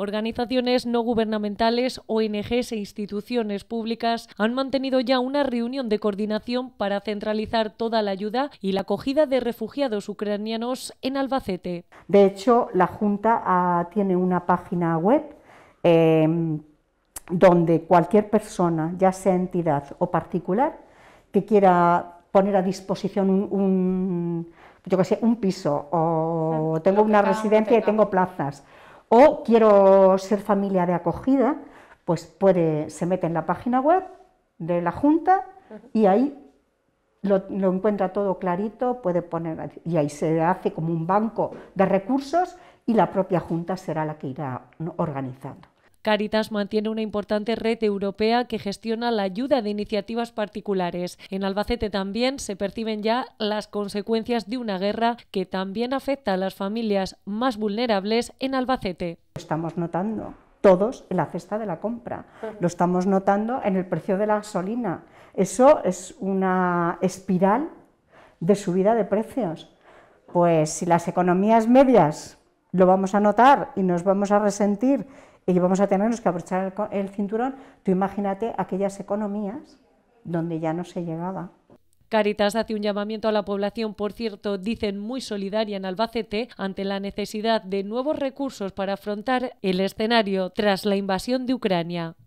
Organizaciones no gubernamentales, ONGs e instituciones públicas han mantenido ya una reunión de coordinación para centralizar toda la ayuda y la acogida de refugiados ucranianos en Albacete. De hecho, la Junta ah, tiene una página web em, donde cualquier persona, ya sea entidad o particular, que quiera poner a disposición un, un piso o tengo una residencia y tengo plazas o quiero ser familia de acogida, pues puede, se mete en la página web de la Junta y ahí lo, lo, encuentra todo clarito, puede poner, y ahí se hace como un banco de recursos y la propia Junta será la que irá organizando. Caritas mantiene una importante red europea que gestiona la ayuda de iniciativas particulares. En Albacete también se perciben ya las consecuencias de una guerra que también afecta a las familias más vulnerables en Albacete. Estamos notando todos en la cesta de la compra. Lo estamos notando en el precio de la gasolina. Eso es una espiral de subida de precios. Pues si las economías medias lo vamos a notar y nos vamos a resentir y vamos a tenernos que aprovechar el, el cinturón, tú imagínate aquellas economías donde ya no se llegaba. Caritas hace un llamamiento a la población, por cierto, dicen muy solidaria en Albacete, ante la necesidad de nuevos recursos para afrontar el escenario tras la invasión de Ucrania.